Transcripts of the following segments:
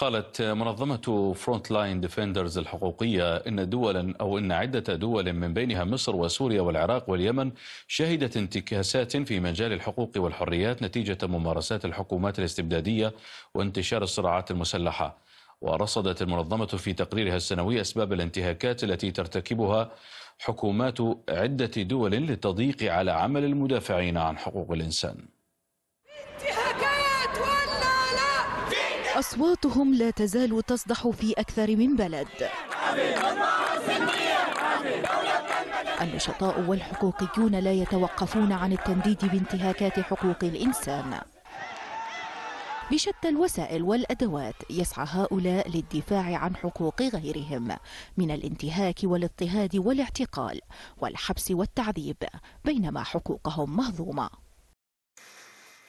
قالت منظمة فرونت لاين ديفندرز الحقوقية إن دولا أو إن عدة دول من بينها مصر وسوريا والعراق واليمن شهدت انتكاسات في مجال الحقوق والحريات نتيجة ممارسات الحكومات الاستبدادية وانتشار الصراعات المسلحة ورصدت المنظمة في تقريرها السنوي أسباب الانتهاكات التي ترتكبها حكومات عدة دول للتضييق على عمل المدافعين عن حقوق الإنسان أصواتهم لا تزال تصدح في أكثر من بلد النشطاء والحقوقيون لا يتوقفون عن التنديد بانتهاكات حقوق الإنسان بشتى الوسائل والأدوات يسعى هؤلاء للدفاع عن حقوق غيرهم من الانتهاك والاضطهاد والاعتقال والحبس والتعذيب بينما حقوقهم مهضومة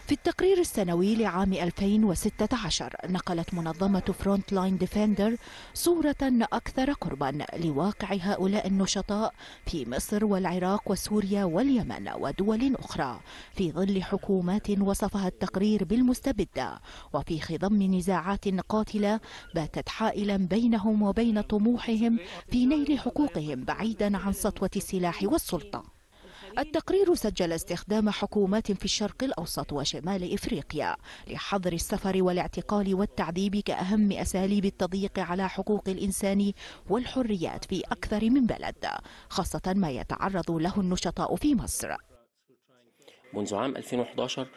في التقرير السنوي لعام 2016 نقلت منظمة فرونت لاين ديفندر صورة أكثر قربا لواقع هؤلاء النشطاء في مصر والعراق وسوريا واليمن ودول أخرى في ظل حكومات وصفها التقرير بالمستبدة وفي خضم نزاعات قاتلة باتت حائلا بينهم وبين طموحهم في نيل حقوقهم بعيدا عن سطوة السلاح والسلطة التقرير سجل استخدام حكومات في الشرق الأوسط وشمال إفريقيا لحظر السفر والاعتقال والتعذيب كأهم أساليب التضييق على حقوق الإنسان والحريات في أكثر من بلد خاصة ما يتعرض له النشطاء في مصر منذ عام 2011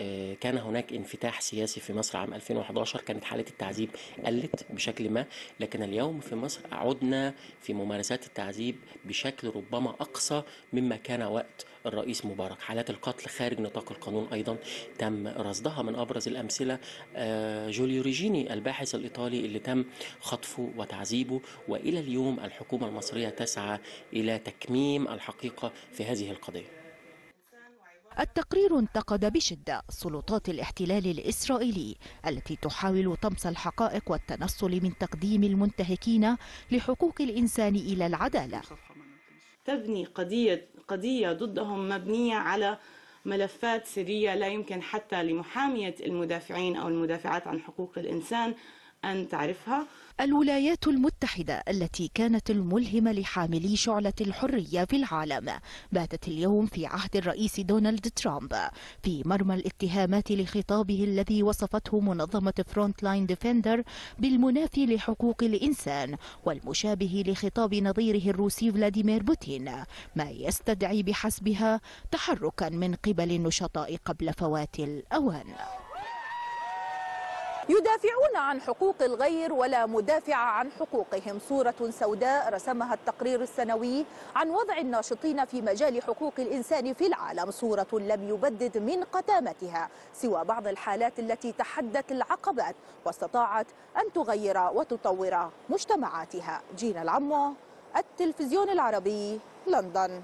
آه، كان هناك انفتاح سياسي في مصر عام 2011 كانت حالة التعذيب قلت بشكل ما لكن اليوم في مصر عدنا في ممارسات التعذيب بشكل ربما أقصى مما كان وقت الرئيس مبارك حالات القتل خارج نطاق القانون أيضا تم رصدها من أبرز الأمثلة آه، جوليو ريجيني الباحث الإيطالي اللي تم خطفه وتعذيبه وإلى اليوم الحكومة المصرية تسعى إلى تكميم الحقيقة في هذه القضية التقرير انتقد بشدة سلطات الاحتلال الإسرائيلي التي تحاول طمس الحقائق والتنصل من تقديم المنتهكين لحقوق الإنسان إلى العدالة تبني قضية, قضية ضدهم مبنية على ملفات سرية لا يمكن حتى لمحامية المدافعين أو المدافعات عن حقوق الإنسان أن تعرفها الولايات المتحدة التي كانت الملهمة لحاملي شعلة الحرية في العالم باتت اليوم في عهد الرئيس دونالد ترامب في مرمى الاتهامات لخطابه الذي وصفته منظمة فرونت لاين ديفندر بالمنافي لحقوق الإنسان والمشابه لخطاب نظيره الروسي فلاديمير بوتين ما يستدعي بحسبها تحركا من قبل النشطاء قبل فوات الأوان يدافعون عن حقوق الغير ولا مدافع عن حقوقهم صورة سوداء رسمها التقرير السنوي عن وضع الناشطين في مجال حقوق الإنسان في العالم صورة لم يبدد من قتامتها سوى بعض الحالات التي تحدت العقبات واستطاعت أن تغير وتطور مجتمعاتها جينا العمو التلفزيون العربي لندن